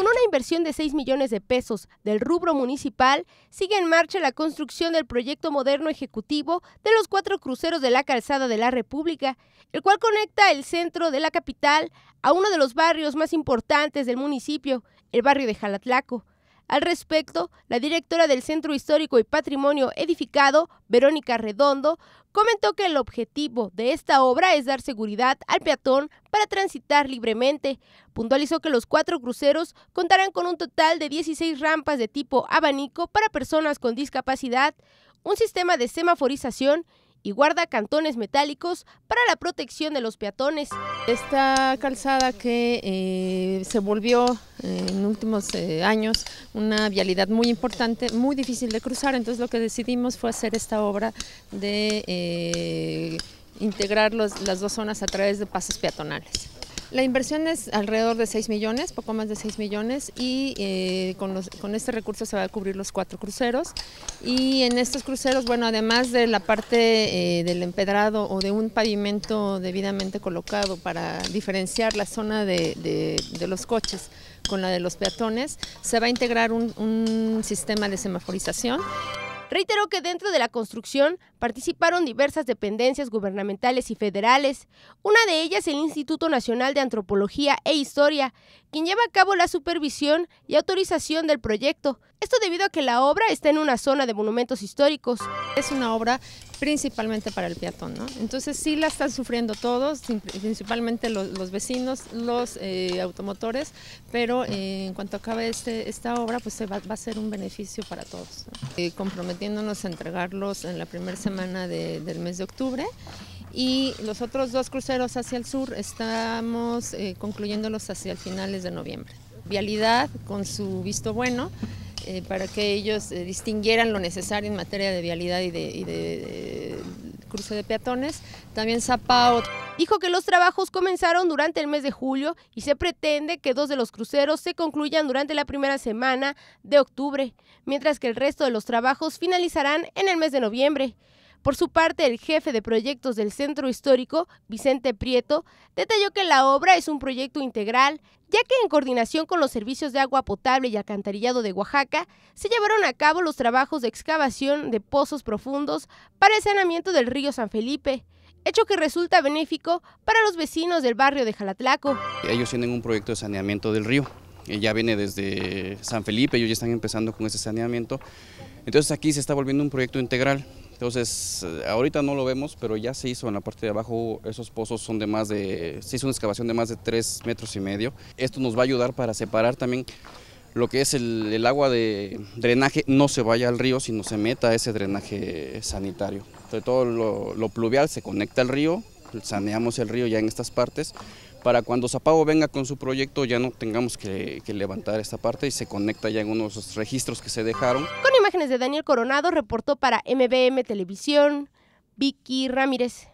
Con una inversión de 6 millones de pesos del rubro municipal, sigue en marcha la construcción del proyecto moderno ejecutivo de los cuatro cruceros de la calzada de la República, el cual conecta el centro de la capital a uno de los barrios más importantes del municipio, el barrio de Jalatlaco. Al respecto, la directora del Centro Histórico y Patrimonio Edificado, Verónica Redondo, comentó que el objetivo de esta obra es dar seguridad al peatón para transitar libremente. Puntualizó que los cuatro cruceros contarán con un total de 16 rampas de tipo abanico para personas con discapacidad, un sistema de semaforización y guarda cantones metálicos para la protección de los peatones. Esta calzada que eh, se volvió eh, en últimos eh, años una vialidad muy importante, muy difícil de cruzar, entonces lo que decidimos fue hacer esta obra de integrar las dos zonas a través de pasos peatonales. La inversión es alrededor de 6 millones, poco más de 6 millones, y eh, con, los, con, este recurso se va a cubrir los cuatro cruceros. Y en estos cruceros, bueno, además de la parte eh, del empedrado o de un pavimento debidamente colocado para diferenciar la zona de, de, los coches con la de los peatones, se va a integrar un, un sistema de semaforización. Reiteró que dentro de la construcción participaron diversas dependencias gubernamentales y federales, una de ellas el Instituto Nacional de Antropología e Historia, quien lleva a cabo la supervisión y autorización del proyecto. Esto debido a que la obra está en una zona de monumentos históricos. Es una obra principalmente para el peatón, ¿no? Entonces sí la están sufriendo todos, principalmente los, vecinos, los eh, automotores, pero eh, en cuanto acabe este, esta obra, pues va, va, a ser un beneficio para todos. Eh, comprometiéndonos a entregarlos en la primera semana del mes de octubre y los otros dos cruceros hacia el sur estamos eh, concluyéndolos hacia finales de noviembre. Vialidad con su visto bueno eh, para que ellos eh, distinguieran lo necesario en materia de vialidad y de, de cruce de peatones. También Zapao. Dijo que los trabajos comenzaron durante el mes de julio y se pretende que dos de los cruceros se concluyan durante la primera semana de octubre, mientras que el resto de los trabajos finalizarán en el mes de noviembre. Por su parte, el jefe de proyectos del Centro Histórico, Vicente Prieto, detalló que la obra es un proyecto integral, ya que en coordinación con los servicios de agua potable y alcantarillado de Oaxaca, se llevaron a cabo los trabajos de excavación de pozos profundos para el saneamiento del río San Felipe, hecho que resulta benéfico para los vecinos del barrio de Jalatlaco. Ellos tienen un proyecto de saneamiento del río, eh, ya viene desde San Felipe, ellos ya están empezando con ese saneamiento. Entonces aquí se está volviendo un proyecto integral, entonces, ahorita no lo vemos, pero ya se hizo en la parte de abajo, esos pozos son de más de, se hizo una excavación de más de 3 metros y medio. Esto nos va a ayudar para separar también lo que es el, agua de drenaje no se vaya al río, sino se meta a ese drenaje sanitario. Entonces, todo lo, lo pluvial se conecta al río, saneamos el río ya en estas partes, para cuando Zapago venga con su proyecto ya no tengamos que, levantar esta parte y se conecta ya en unos registros que se dejaron. Con imágenes de Daniel Coronado, reportó para MBM Televisión, Vicky Ramírez.